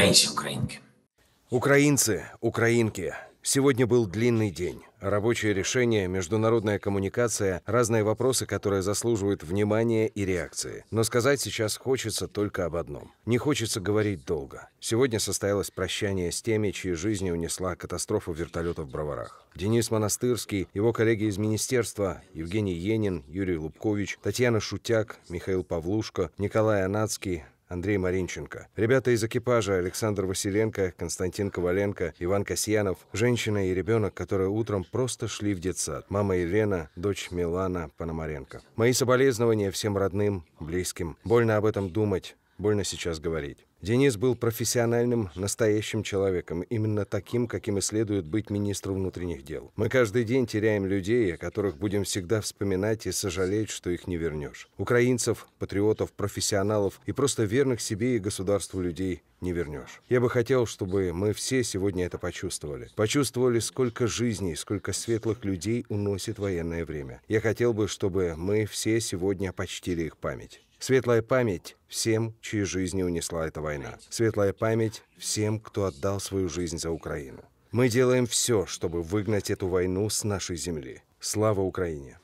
Украинцы, украинки. Украинцы, украинки. Сегодня был длинный день. Рабочие решения, международная коммуникация, разные вопросы, которые заслуживают внимания и реакции. Но сказать сейчас хочется только об одном. Не хочется говорить долго. Сегодня состоялось прощание с теми, чьи жизни унесла катастрофа вертолета в Броварах. Денис Монастырский, его коллеги из министерства, Евгений Енин, Юрий Лубкович, Татьяна Шутяк, Михаил Павлушко, Николай Анацкий, Андрей Маринченко. Ребята из экипажа Александр Василенко, Константин Коваленко, Иван Касьянов, женщина и ребенок, которые утром просто шли в детсад. Мама Елена, дочь Милана Пономаренко. Мои соболезнования всем родным, близким. Больно об этом думать, Больно сейчас говорить. Денис был профессиональным, настоящим человеком, именно таким, каким и следует быть министру внутренних дел. Мы каждый день теряем людей, о которых будем всегда вспоминать и сожалеть, что их не вернешь. Украинцев, патриотов, профессионалов и просто верных себе и государству людей не вернешь. Я бы хотел, чтобы мы все сегодня это почувствовали. Почувствовали, сколько жизней, сколько светлых людей уносит военное время. Я хотел бы, чтобы мы все сегодня почтили их память. Светлая память всем, чьи жизни унесла эта война. Светлая память всем, кто отдал свою жизнь за Украину. Мы делаем все, чтобы выгнать эту войну с нашей земли. Слава Украине!